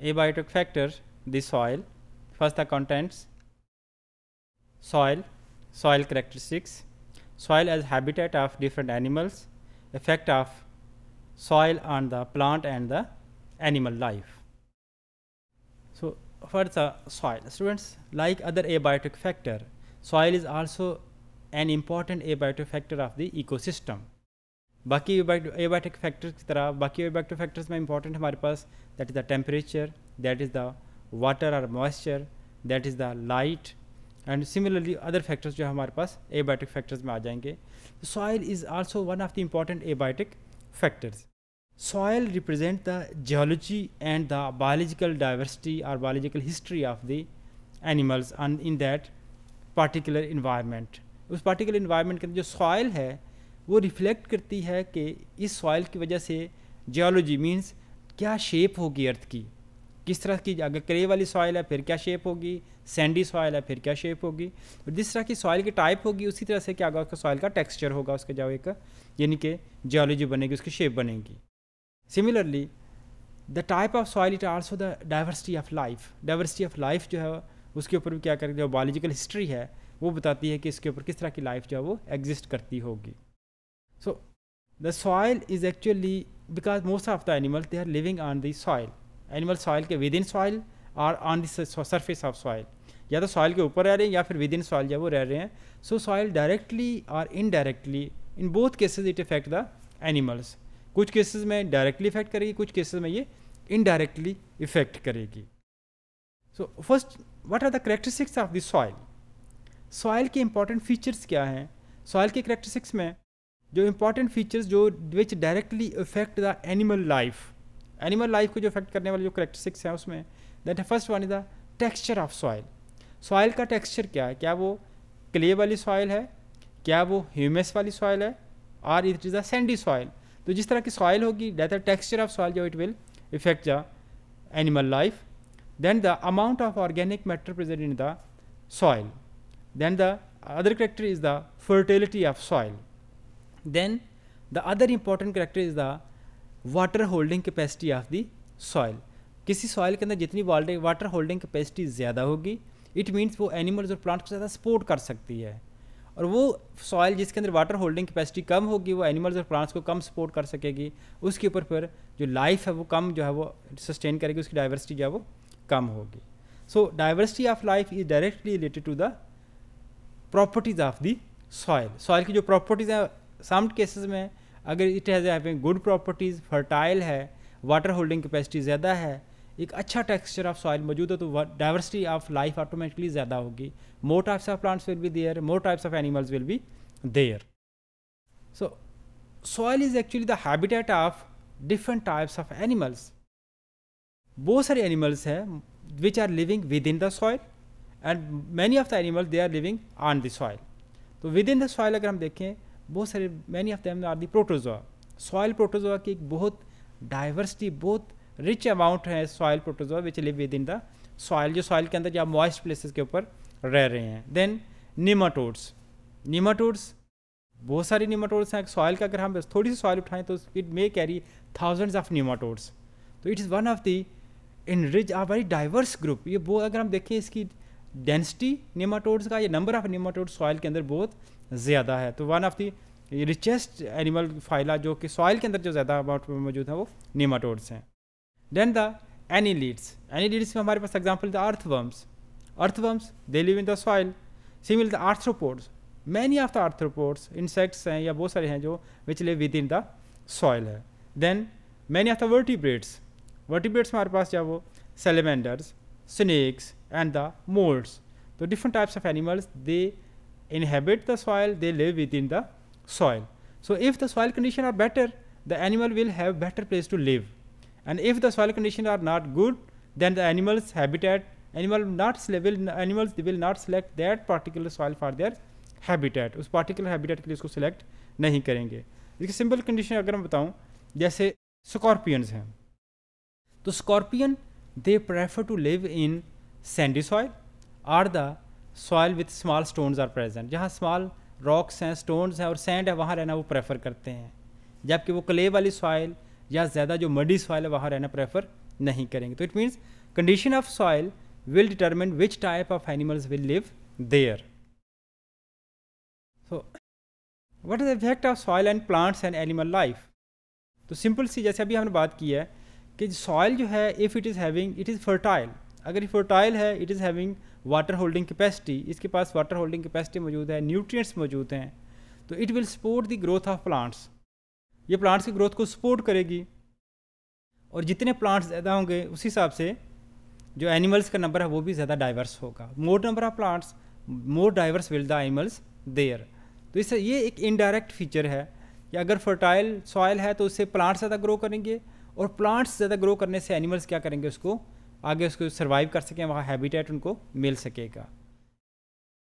abiotic factor the soil first the contents soil soil characteristics soil as habitat of different animals effect of soil on the plant and the animal life so for the soil students like other abiotic factor soil is also an important abiotic factor of the ecosystem बाकी abiotic factors की तरह बाकी abiotic factors में important हमारे पास that is the temperature that is the water और moisture that is the light and similarly other factors जो हमारे पास एबायोटिक फैक्टर्स में आ जाएंगे soil is also one of the important abiotic factors soil represent the geology and the biological diversity और biological history of the animals in that particular environment उस particular environment के अंदर जो सॉयल है वो रिफ्लेक्ट करती है कि इस सॉइल की वजह से जियोलॉजी मीन्स क्या शेप होगी अर्थ की किस तरह की अगर क्रे वाली सॉइल है फिर क्या शेप होगी सैंडी सॉइल है फिर क्या शेप होगी और जिस तरह की सॉइल की टाइप होगी उसी तरह से क्या होगा उसका सॉइल का टेक्सचर होगा उसका जो एक यानी कि जियोलॉजी बनेगी उसकी शेप बनेगी similarly the type of soil it also the diversity of life diversity of life जो है उसके ऊपर भी क्या करेगी जो बायोलॉजिकल हिस्ट्री है वो बताती है कि इसके ऊपर किस तरह की लाइफ जो है वो एग्जिस्ट करती होगी So the soil is actually because most of the animals they are living on the soil. Animal soil के within soil और on the surface of soil. या तो सॉइल के ऊपर रह रहे हैं या फिर विद इन सॉइल जब वो रह रहे हैं सो सॉइल डायरेक्टली और indirectly in both cases it effect the animals कुछ केसेस में डायरेक्टली इफेक्ट करेगी कुछ केसेस में ये इनडायरेक्टली इफेक्ट करेगी so first what are the characteristics of the soil soil के इंपॉर्टेंट फीचर्स क्या हैं सॉइल के करेक्टरिस्टिक्स में जो इंपॉर्टेंट फीचर्स जो which directly effect the animal life animal life को जो इफेक्ट करने वाले जो करेक्टरिस्टिक्स हैं उसमें that first one is the texture of soil soil का टेक्सचर क्या है क्या वो क्ले वाली सॉइल है क्या वो ह्यूमस वाली सॉइल है और it is the sandy soil तो जिस तरह की सॉइल होगी that the texture of soil जो it will effect the animal life then the amount of organic matter present in the soil then the other character is the fertility of soil Then the other important character is the water holding capacity of the soil किसी soil के अंदर जितनी water holding capacity ज़्यादा होगी it means वो animals और plants को ज़्यादा सपोर्ट कर सकती है और वो सॉइल जिसके अंदर वाटर होल्डिंग कैपेसिटी कम होगी वो एनिमल्स और प्लांट्स को कम सपोर्ट कर सकेगी उसके ऊपर फिर जो लाइफ है वो कम जो है वो सस्टेन करेगी उसकी डाइवर्सिटी जो है वो कम होगी so diversity of life is directly related to the properties of the soil soil की जो प्रॉपर्टीज़ हैं सम केसेस में अगर it has having good properties fertile है वाटर होल्डिंग कैपेसिटी ज़्यादा है एक अच्छा टेक्सचर ऑफ सॉइल मौजूद है तो डाइवर्सिटी ऑफ लाइफ ऑटोमेटिकली ज़्यादा होगी more types of plants will be there more types of animals will be there so soil is actually the habitat of different types of animals बहुत सारे animals हैं which are living within the soil and many of the animals they are living on the soil तो within the soil अगर हम देखें बहुत सारे many of them are the protozoa soil protozoa की एक बहुत डाइवर्सिटी बहुत रिच अमाउंट है soil protozoa which live within the soil जो सॉयल के अंदर आप मॉइस्ट प्लेसेस के ऊपर रह रहे हैं देन नीमाटोड्स नीमाटोड्स बहुत सारे निमाटोड्स हैं सॉयल का अगर हम थोड़ी सी सॉयल उठाएं तो it may carry thousands of nematodes तो it is one of the in rich or very diverse group ये बहुत अगर हम देखें इसकी डेंसिटी नेमाटोड्स का या नंबर ऑफ निमाटोड सॉइल के अंदर बहुत ज़्यादा है तो one of the richest animal phyla जो कि सॉइल के अंदर जो ज़्यादा अमाउंट में मौजूद है वो निमाटोड्स हैं then the annelids annelids में हमारे पास example the earthworms earthworms they live in the soil similar the arthropods many of the arthropods insects हैं या बहुत सारे हैं जो which live within the soil है then many of the vertebrates vertebrates हमारे पास क्या वो salamanders snakes and the molds. The different types of animals they inhabit the soil, they live within the soil. So, if the soil condition are better, the animal will have better place to live. And if the soil condition are not good, then the animal's habitat, animal not will animals they will not select that particular soil for their habitat. Us particular habitat they लिए उसको select नहीं करेंगे इसकी simple condition अगर मैं बताऊँ जैसे scorpions हैं तो scorpion they prefer to live in sandy soil or the soil with small stones are present जहाँ स्मॉल रॉक्स हैं स्टोन्स हैं और सेंड है वहाँ रहना वो प्रेफर करते हैं जबकि वो क्ले वाली सॉयल या ज़्यादा जो मडी सॉयल है वहाँ रहना प्रेफर नहीं करेंगे तो it means condition of soil will determine which type of animals will live there so what is effect of soil and plants and animal life तो सिंपल सी जैसे अभी हमने बात की है कि सॉयल जो है if it is having it is fertile अगर ये फर्टाइल है it is having water holding capacity इसके पास वाटर होल्डिंग कैपेसिटी मौजूद है न्यूट्रिएंट्स मौजूद हैं तो it will support the growth of plants ये प्लांट्स की ग्रोथ को सपोर्ट करेगी और जितने प्लांट्स ज़्यादा होंगे उस हिसाब से जो एनिमल्स का नंबर है वो भी ज़्यादा डाइवर्स होगा more number of plants more diverse will the animals there तो इससे ये एक इनडायरेक्ट फीचर है कि अगर फर्टाइल सॉयल है तो उससे प्लांट्स ज़्यादा ग्रो करेंगे और प्लांट्स ज़्यादा ग्रो करने से एनिमल्स क्या करेंगे उसको आगे उसको सर्वाइव कर सकें वहाँ हैबिटेट उनको मिल सकेगा